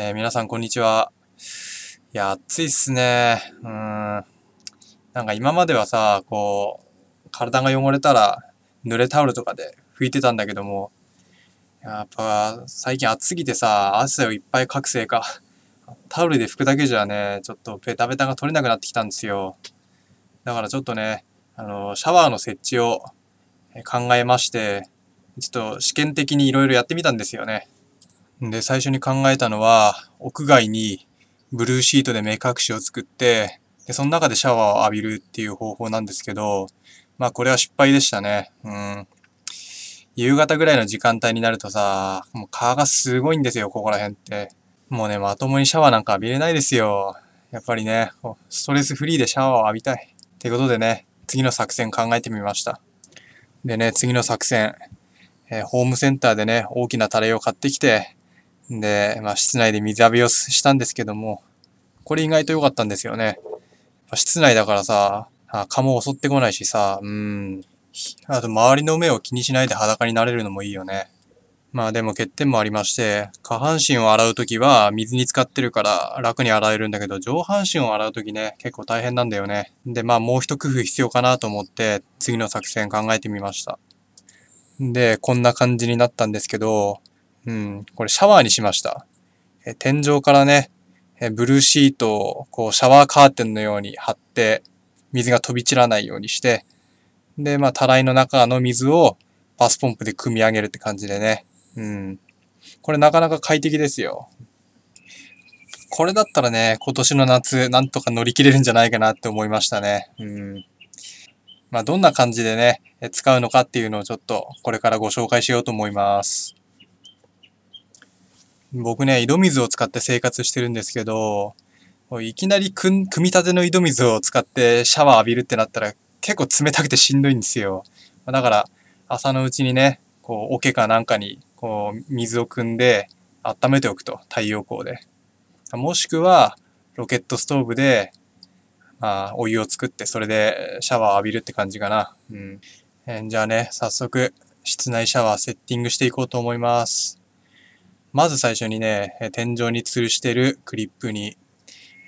えー、皆さんこんにちは。いや、暑いっすね。うん。なんか今まではさ、こう、体が汚れたら、濡れタオルとかで拭いてたんだけども、やっぱ、最近暑すぎてさ、汗をいっぱいかくせいか、タオルで拭くだけじゃね、ちょっとベタベタが取れなくなってきたんですよ。だからちょっとね、あの、シャワーの設置を考えまして、ちょっと試験的にいろいろやってみたんですよね。で、最初に考えたのは、屋外にブルーシートで目隠しを作って、で、その中でシャワーを浴びるっていう方法なんですけど、まあこれは失敗でしたね。うん。夕方ぐらいの時間帯になるとさ、もう蚊がすごいんですよ、ここら辺って。もうね、まともにシャワーなんか浴びれないですよ。やっぱりね、ストレスフリーでシャワーを浴びたい。ってことでね、次の作戦考えてみました。でね、次の作戦。えー、ホームセンターでね、大きなタレを買ってきて、で、まあ、室内で水浴びをしたんですけども、これ意外と良かったんですよね。室内だからさ、蚊も襲ってこないしさ、うん。あと、周りの目を気にしないで裸になれるのもいいよね。まあでも欠点もありまして、下半身を洗うときは水に浸かってるから楽に洗えるんだけど、上半身を洗うときね、結構大変なんだよね。で、まあもう一工夫必要かなと思って、次の作戦考えてみました。で、こんな感じになったんですけど、うん、これシャワーにしました。え天井からね、えブルーシートをこうシャワーカーテンのように貼って、水が飛び散らないようにして、で、まあ、たらいの中の水をバスポンプで組み上げるって感じでね。うん。これなかなか快適ですよ。これだったらね、今年の夏、なんとか乗り切れるんじゃないかなって思いましたね。うん。まあ、どんな感じでね、使うのかっていうのをちょっとこれからご紹介しようと思います。僕ね、井戸水を使って生活してるんですけど、いきなり組み立ての井戸水を使ってシャワー浴びるってなったら結構冷たくてしんどいんですよ。だから、朝のうちにね、こう、桶かなんかに、こう、水を汲んで、温めておくと、太陽光で。もしくは、ロケットストーブで、まあ、お湯を作って、それでシャワー浴びるって感じかな。うん。えじゃあね、早速、室内シャワーセッティングしていこうと思います。まず最初にね、天井に吊るしてるクリップに、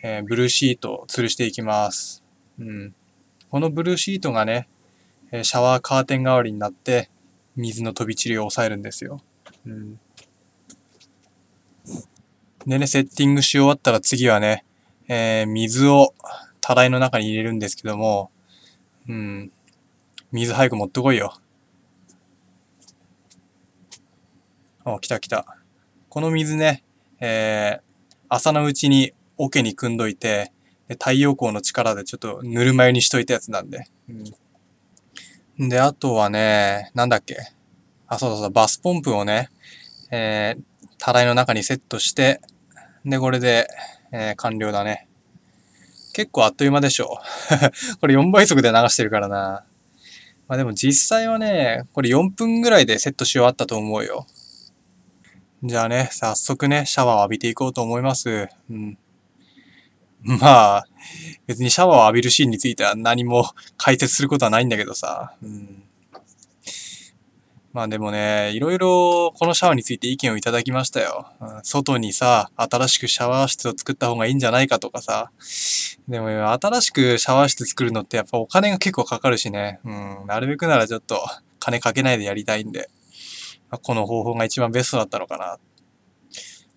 えー、ブルーシートを吊るしていきます。うん。このブルーシートがね、シャワーカーテン代わりになって、水の飛び散りを抑えるんですよ。うん。でね、セッティングし終わったら次はね、えー、水をたらいの中に入れるんですけども、うん。水早く持ってこいよ。お、来た来た。この水ね、えー、朝のうちに桶に汲んどいて、太陽光の力でちょっとぬるま湯にしといたやつなんで。うん、で、あとはね、なんだっけ。あ、そうそうそう、バスポンプをね、えー、たらいの中にセットして、で、これで、えー、完了だね。結構あっという間でしょう。これ4倍速で流してるからな。まあでも実際はね、これ4分ぐらいでセットし終わったと思うよ。じゃあね、早速ね、シャワーを浴びていこうと思います。うん。まあ、別にシャワーを浴びるシーンについては何も解説することはないんだけどさ。うん。まあでもね、いろいろこのシャワーについて意見をいただきましたよ。外にさ、新しくシャワー室を作った方がいいんじゃないかとかさ。でも新しくシャワー室作るのってやっぱお金が結構かかるしね。うん、なるべくならちょっと金かけないでやりたいんで。この方法が一番ベストだったのかな。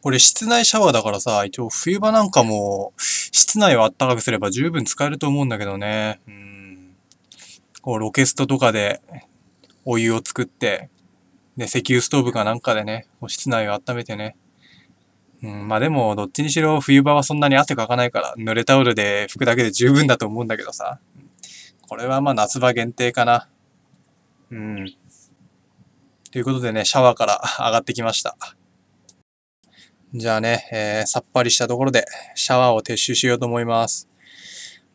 これ室内シャワーだからさ、一応冬場なんかも室内を暖かくすれば十分使えると思うんだけどね。うん。こうロケストとかでお湯を作って、で、石油ストーブかなんかでね、室内を温めてね。うん、まあでも、どっちにしろ冬場はそんなに汗かかないから、濡れタオルで拭くだけで十分だと思うんだけどさ。これはまあ夏場限定かな。うん。ということでね、シャワーから上がってきました。じゃあね、えー、さっぱりしたところでシャワーを撤収しようと思います。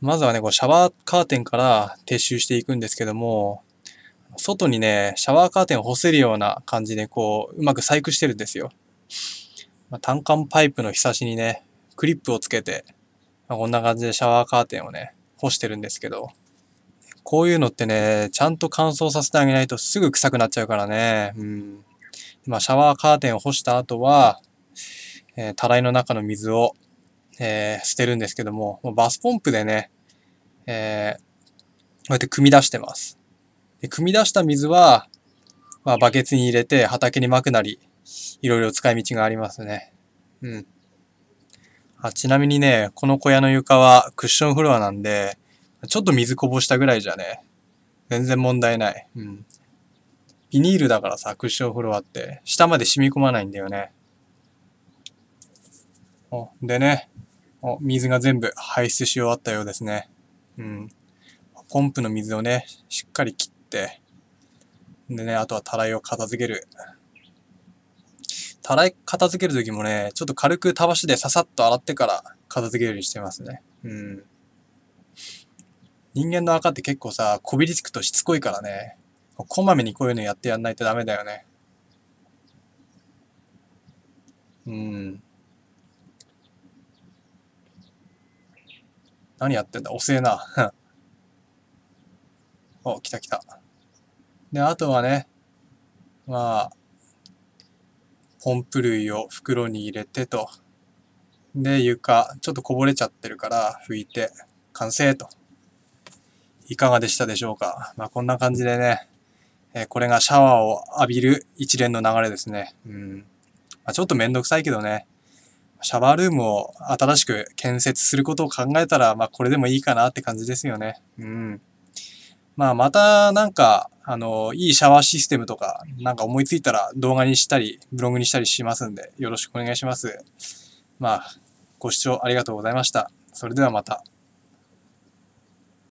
まずはね、こうシャワーカーテンから撤収していくんですけども、外にね、シャワーカーテンを干せるような感じで、こう、うまく細工してるんですよ。まあ、単管パイプのひさしにね、クリップをつけて、まあ、こんな感じでシャワーカーテンをね、干してるんですけど、こういうのってね、ちゃんと乾燥させてあげないとすぐ臭くなっちゃうからね。うん。今、シャワーカーテンを干した後は、えー、たらいの中の水を、えー、捨てるんですけども、もバスポンプでね、えー、こうやって汲み出してます。で汲み出した水は、まあ、バケツに入れて畑にまくなり、いろいろ使い道がありますね。うん。あちなみにね、この小屋の床はクッションフロアなんで、ちょっと水こぼしたぐらいじゃね、全然問題ない。うん。ビニールだからさ、クッションフロアって、下まで染み込まないんだよね。お、でね、お、水が全部排出し終わったようですね。うん。ポンプの水をね、しっかり切って、でね、あとはたらいを片付ける。たらい片付けるときもね、ちょっと軽くたわしでささっと洗ってから片付けるようにしてますね。うん。人間の赤って結構さ、こびりつくとしつこいからね。こまめにこういうのやってやんないとダメだよね。うん。何やってんだ遅えな。お、来た来た。で、あとはね、まあ、ポンプ類を袋に入れてと。で、床、ちょっとこぼれちゃってるから、拭いて、完成と。いかがでしたでしょうか。まあ、こんな感じでね、えこれがシャワーを浴びる一連の流れですね。うん。まあ、ちょっとめんどくさいけどね、シャワールームを新しく建設することを考えたら、まあ、これでもいいかなって感じですよね。うん。まあ、またなんか、あの、いいシャワーシステムとか、なんか思いついたら動画にしたり、ブログにしたりしますんで、よろしくお願いします。まあ、ご視聴ありがとうございました。それではまた。